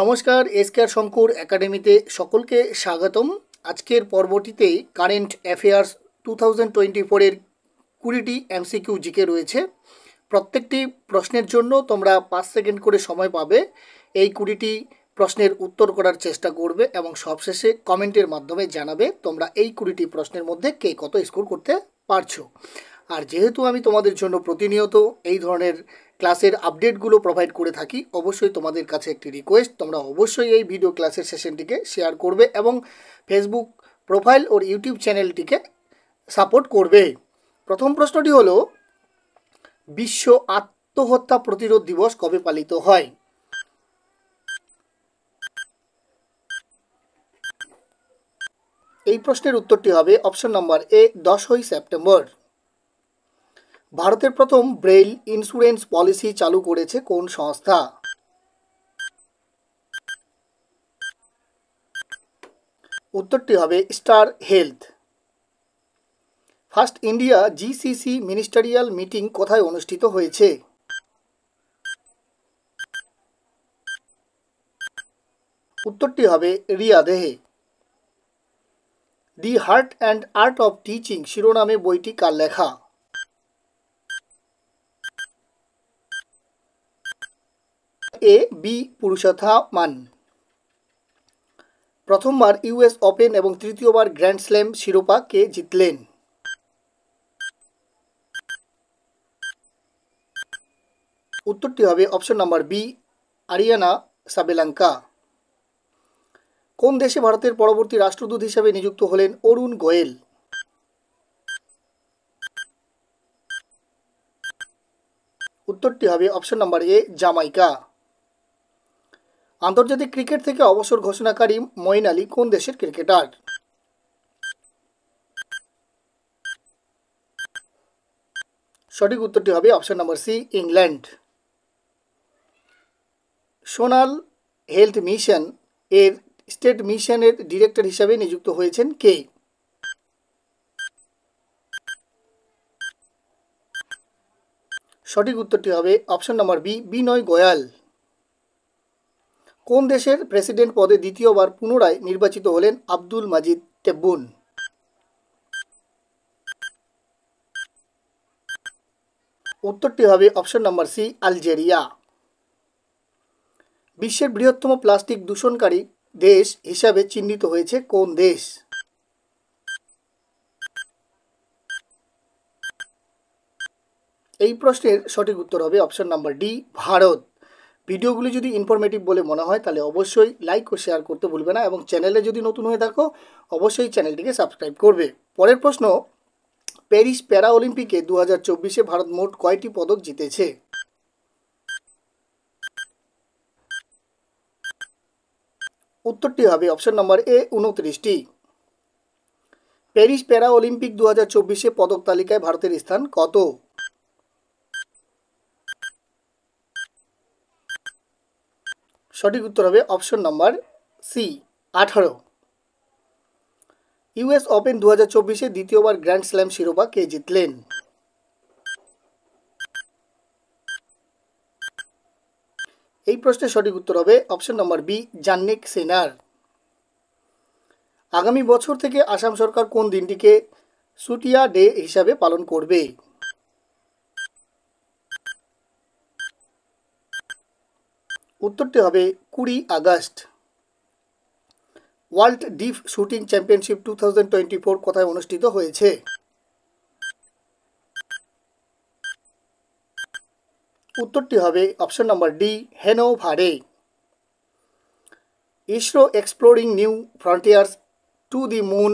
নমস্কার আর শঙ্কর একাডেমিতে সকলকে স্বাগতম আজকের পর্বটিতে current affairs two thousand twenty ফোরের কুড়িটি এমসিকিউ জিকে রয়েছে প্রত্যেকটি প্রশ্নের জন্য তোমরা পাঁচ সেকেন্ড করে সময় পাবে এই কুড়িটি প্রশ্নের উত্তর করার চেষ্টা করবে এবং সবশেষে কমেন্টের মাধ্যমে জানাবে তোমরা এই কুড়িটি প্রশ্নের মধ্যে কে কত স্কোর করতে পারছো আর যেহেতু আমি তোমাদের জন্য প্রতিনিয়ত এই ধরনের ক্লাসের আপডেটগুলো প্রোভাইড করে থাকি অবশ্যই তোমাদের কাছে একটি রিকোয়েস্ট তোমরা অবশ্যই এই ভিডিও ক্লাসের সেশনটিকে শেয়ার করবে এবং ফেসবুক প্রোফাইল ওর ইউটিউব চ্যানেলটিকে সাপোর্ট করবে প্রথম প্রশ্নটি হলো বিশ্ব আত্মহত্যা প্রতিরোধ দিবস কবে পালিত হয় এই প্রশ্নের উত্তরটি হবে অপশন নম্বর এ দশই সেপ্টেম্বর ভারতের প্রথম ব্রেইল ইন্স্যুরেন্স পলিসি চালু করেছে কোন সংস্থা উত্তরটি হবে Star Health first India GCC ministerial meeting কোথায় অনুষ্ঠিত হয়েছে উত্তরটি হবে রিয়াদেহে the heart and art of teaching শিরোনামে বইটি কার লেখা এ বি পুরুষথামান প্রথমবার ইউএস ওপেন এবং তৃতীয়বার গ্র্যান্ড স্ল্যাম শিরোপা কে জিতলেন উত্তরটি হবে option number B Aryna Sabalenka কোন দেশে ভারতের পরবর্তী রাষ্ট্রদূত হিসাবে নিযুক্ত হলেন অরুণ গোয়েল উত্তরটি হবে অপশন নাম্বার এ জামাইকা আন্তর্জাতিক ক্রিকেট থেকে অবসর ঘোষণাকারী মঈন আলী কোন দেশের ক্রিকেটার সঠিক উত্তরটি হবে অপশন নম্বর সি ইংল্যান্ড সোনাল হেলথ মিশন এর স্টেট মিশনের ডিরেক্টর হিসাবে নিযুক্ত হয়েছেন কে সঠিক উত্তরটি হবে অপশন নম্বর বি বিনয় গোয়াল কোন দেশের প্রেসিডেন্ট পদে দ্বিতীয়বার পুনরায় নির্বাচিত হলেন আব্দুল মাজিদ তেব্বুন উত্তরটি হবে অপশন নাম্বার সি আলজেরিয়া বিশ্বের বৃহত্তম প্লাস্টিক দূষণকারী দেশ হিসাবে চিহ্নিত হয়েছে কোন দেশ এই প্রশ্নের সঠিক উত্তর হবে অপশন নাম্বার ডি ভারত ভিডিওগুলি যদি ইনফরমেটিভ বলে মনে হয় তাহলে অবশ্যই লাইক ও শেয়ার করতে ভুলবে না এবং চ্যানেলে যদি নতুন হয়ে থাকো অবশ্যই চ্যানেলটিকে সাবস্ক্রাইব করবে পরের প্রশ্ন প্যারিস প্যারা অলিম্পিকে দু হাজার চব্বিশে ভারত মোট কয়টি পদক জিতেছে উত্তরটি হবে অপশন নম্বর এ উনত্রিশটি প্যারিস প্যারা অলিম্পিক দু হাজার চব্বিশে পদক তালিকায় ভারতের স্থান কত সঠিক উত্তর হবে অপশন নাম্বার সি আঠারো ইউএস ওপেন দু হাজার চব্বিশে দ্বিতীয়বার গ্র্যান্ড স্ল্যাম শিরোপা কে জিতলেন এই প্রশ্নের সঠিক উত্তর হবে অপশন নম্বর বি জান্নিক সেনার আগামী বছর থেকে আসাম সরকার কোন দিনটিকে সুটিয়া ডে হিসাবে পালন করবে উত্তরটি হবে কুড়ি August world deaf shooting championship two thousand twenty four কোথায় অনুষ্ঠিত হয়েছে উত্তরটি হবে অপশন নম্বর ডি হেনোভারে ISRO exploring new frontiers to the moon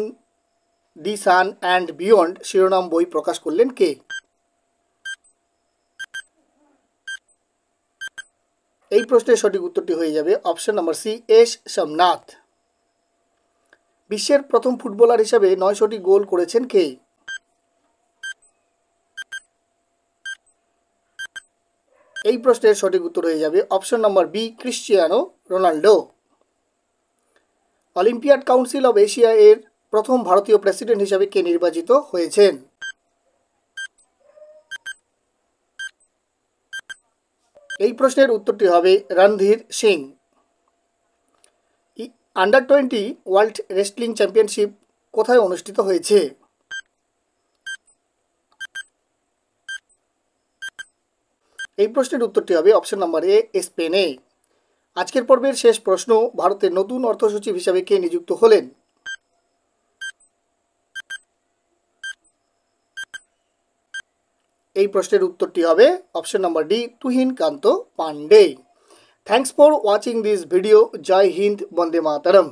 the sun and beyond শিরোনাম বই প্রকাশ করলেন কে এই প্রশ্নের সঠিক উত্তরটি হয়ে যাবে option number C S Somanath বিশ্বের প্রথম ফুটবলার হিসাবে নয়শোটি গোল করেছেন কে এই প্রশ্নের সঠিক উত্তর হয়ে যাবে option number B Cristiano Ronaldo Olympiad council of Asia এর প্রথম ভারতীয় প্রেসিডেন্ট হিসাবে কে নির্বাচিত হয়েছেন এই প্রশ্নের উত্তরটি হবে Randhir Singh under twenty world wrestling championship কোথায় অনুষ্ঠিত হয়েছে এই প্রশ্নের উত্তরটি হবে অপশন নাম্বার এ স্পেনে আজকের পর্বের শেষ প্রশ্ন ভারতের নতুন অর্থসচিব হিসাবে কে নিযুক্ত হলেন এই প্রশ্নের উত্তরটি হবে option number D Tuhin Kanta Pandey thanks for watching this video জয় হিন্দ বন্দে মাতারম